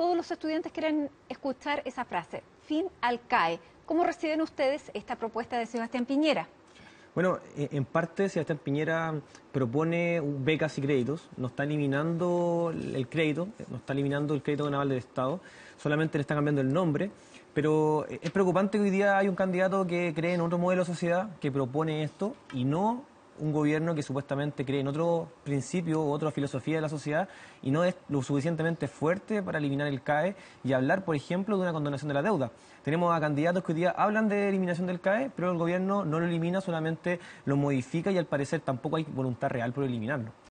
todos los estudiantes quieren escuchar esa frase, fin al CAE. ¿Cómo reciben ustedes esta propuesta de Sebastián Piñera? Bueno, eh, en parte Sebastián Piñera propone becas y créditos, no está eliminando el crédito, eh, no está eliminando el crédito naval del Estado, solamente le está cambiando el nombre, pero eh, es preocupante que hoy día hay un candidato que cree en otro modelo de sociedad, que propone esto y no un gobierno que supuestamente cree en otro principio u otra filosofía de la sociedad y no es lo suficientemente fuerte para eliminar el CAE y hablar, por ejemplo, de una condonación de la deuda. Tenemos a candidatos que hoy día hablan de eliminación del CAE, pero el gobierno no lo elimina, solamente lo modifica y al parecer tampoco hay voluntad real por eliminarlo.